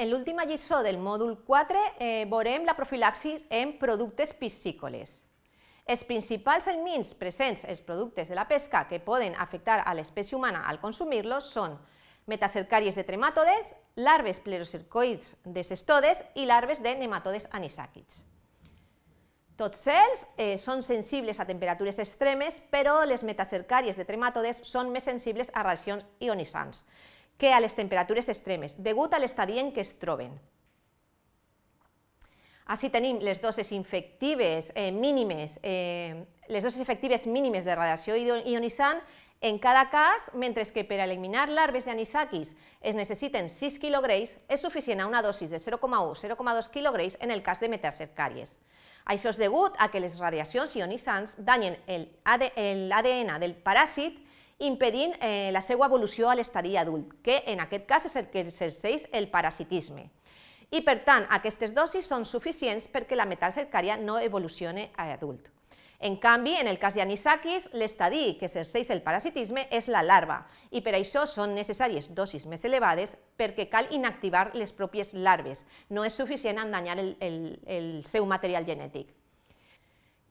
En l'última lliçó del mòdul 4 eh, veurem la profilaxis en productes piscícoles. Els principals elements presents als productes de la pesca que poden afectar a l'espècie humana al consumir-los són metacercàries de trematodes, larves plerocercoids de cestodes i larves de nematodes anisàquids. Tots ells eh, són sensibles a temperatures extremes, però les metacercàries de trematodes són més sensibles a reaccions ionitzants que a les temperatures extremes, degut a l'estadi en què es troben. Així tenim les dosis infectives eh, mínimes, eh, les dosis efectives mínimes de radiació ionitzant en cada cas, mentre que per eliminar larves d'anisakis es necessiten 6 kg, és suficient a una dosis de 0,1-0,2 kg en el cas de metacercàries. Això és degut a que les radiacions ionitzants danyen l'ADN del paràsit impedint eh, la seva evolució a l'estadi adult, que en aquest cas és el que exerceix el parasitisme. I per tant, aquestes dosis són suficients perquè la metalcercària no evolucione a adult. En canvi, en el cas de Anisakis, l'estadí que exerceix el parasitisme és la larva i per això són necessàries dosis més elevades perquè cal inactivar les pròpies larves. No és suficient en danyar el, el, el seu material genètic.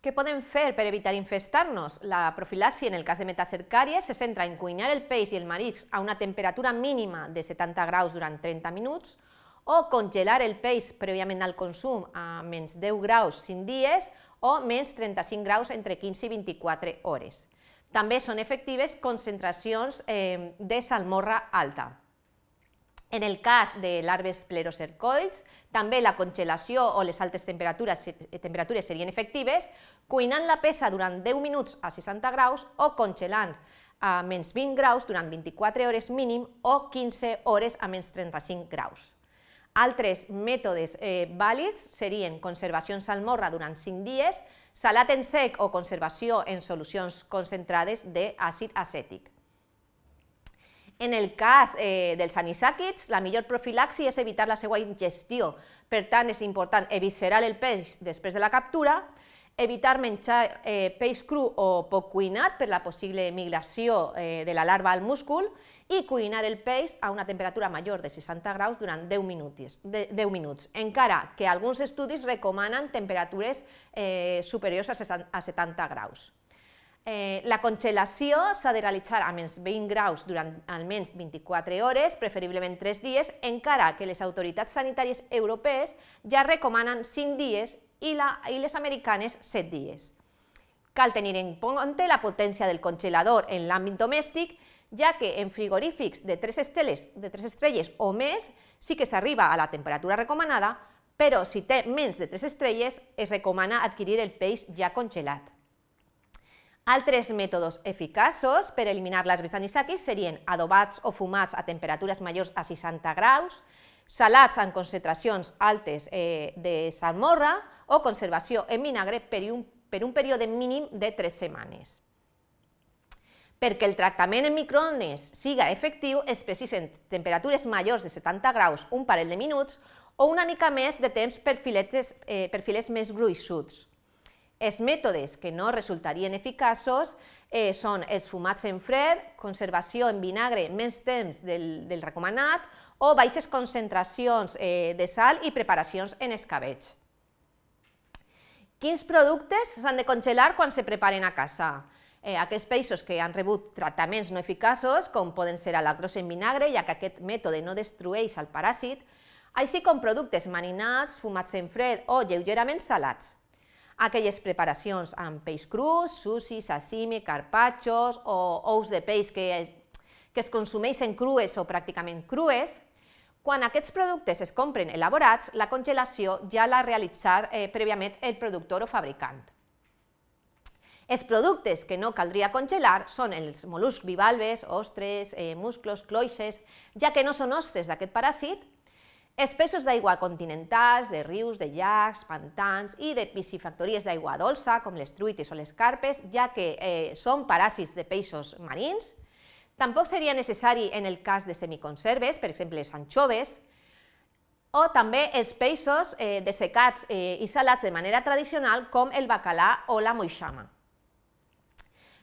Què podem fer per evitar infestar-nos? La profilaxi, en el cas de metacercàries, se centra en cuinar el peix i el marix a una temperatura mínima de 70 graus durant 30 minuts o congelar el peix prèviament al consum a menys 10 graus 5 dies o menys 35 graus entre 15 i 24 hores. També són efectives concentracions eh, de salmorra alta. En el cas de larves plerocercoids, també la congelació o les altes temperatures, eh, temperatures serien efectives, cuinant la peça durant 10 minuts a 60 graus o congelant a eh, menys 20 graus durant 24 hores mínim o 15 hores a menys 35 graus. Altres mètodes eh, vàlids serien conservació en salmorra durant 5 dies, salat en sec o conservació en solucions concentrades d'àcid acètic. En el cas eh, dels anisàquids, la millor profilaxi és evitar la seva ingestió. Per tant, és important eviscerar el peix després de la captura, evitar menjar eh, peix cru o poc cuinat per la possible migració eh, de la larva al múscul i cuinar el peix a una temperatura major de 60 graus durant 10 minuts, de, 10 minuts encara que alguns estudis recomanen temperatures eh, superiors a 70 graus. Eh, la congelació s'ha de realitzar a menys 20 graus durant almenys 24 hores, preferiblement 3 dies, encara que les autoritats sanitàries europees ja recomanen 5 dies i, la, i les americanes 7 dies. Cal tenir en compte la potència del congelador en l'àmbit domèstic, ja que en frigorífics de 3 esteles, de 3 estrelles o més sí que s'arriba a la temperatura recomanada, però si té menys de 3 estrelles es recomana adquirir el peix ja congelat. Altres mètodes eficaços per eliminar les bisanisaquis serien adobats o fumats a temperatures majors a 60 graus, salats en concentracions altes eh, de salmorra o conservació en vinagre per un, per un període mínim de 3 setmanes. Perquè el tractament en microones siga efectiu, es precisen temperatures majors de 70 graus un parell de minuts o una mica més de temps per filets, eh, per filets més gruixuts. Els mètodes que no resultarien eficaços eh, són els fumats en fred, conservació en vinagre més temps del, del recomanat o baixes concentracions eh, de sal i preparacions en escabetx. Quins productes s'han de congelar quan se preparen a casa? Eh, aquests peixos que han rebut tractaments no eficaços, com poden ser a lactros en vinagre, ja que aquest mètode no destrueix el paràsit, així com productes marinats, fumats en fred o lleugerament salats aquelles preparacions amb peix cru, sushi, sashimi, carpaccios o ous de peix que es, que es consumeixen crues o pràcticament crues, quan aquests productes es compren elaborats, la congelació ja l'ha realitzat eh, prèviament el productor o fabricant. Els productes que no caldria congelar són els mol·luscs bivalves, ostres, eh, musclos, cloixes, ja que no són hostes d'aquest paràsit Espessos d'aigua continentals, de rius, de llacs, pantans i de piscifactories d'aigua dolça, com les truites o les carpes, ja que eh, són paràsits de peixos marins. Tampoc seria necessari en el cas de semiconserves, per exemple les anchoves, o també els peixos eh, dessecats eh, i salats de manera tradicional com el bacalà o la moixama.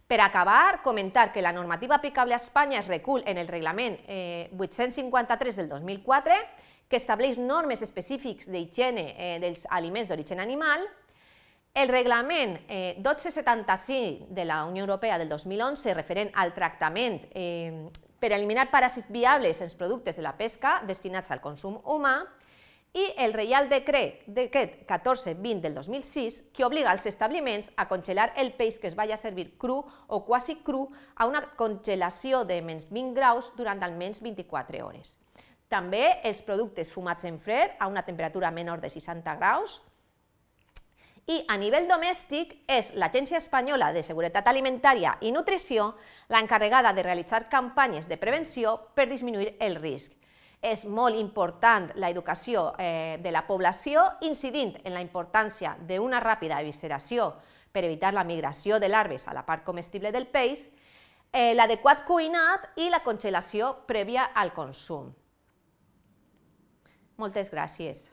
Per acabar, comentar que la normativa aplicable a Espanya es recull en el reglament eh, 853 del 2004, que estableix normes específics d'higiene eh, dels aliments d'origen animal, el reglament eh, 1275 de la Unió Europea del 2011 referent al tractament eh, per eliminar paràsits viables en els productes de la pesca destinats al consum humà i el Reial Decret, Decret 1420 del 2006, que obliga els establiments a congelar el peix que es vagi a servir cru o quasi cru a una congelació de menys 20 graus durant almenys 24 hores. També els productes fumats en fred a una temperatura menor de 60 graus, i a nivell domèstic és l'Agència Espanyola de Seguretat Alimentària i Nutrició l'encarregada de realitzar campanyes de prevenció per disminuir el risc és molt important l'educació eh, de la població, incidint en la importància d'una ràpida evisceració per evitar la migració de larves a la part comestible del peix, eh, l'adequat cuinat i la congelació prèvia al consum. Moltes gràcies.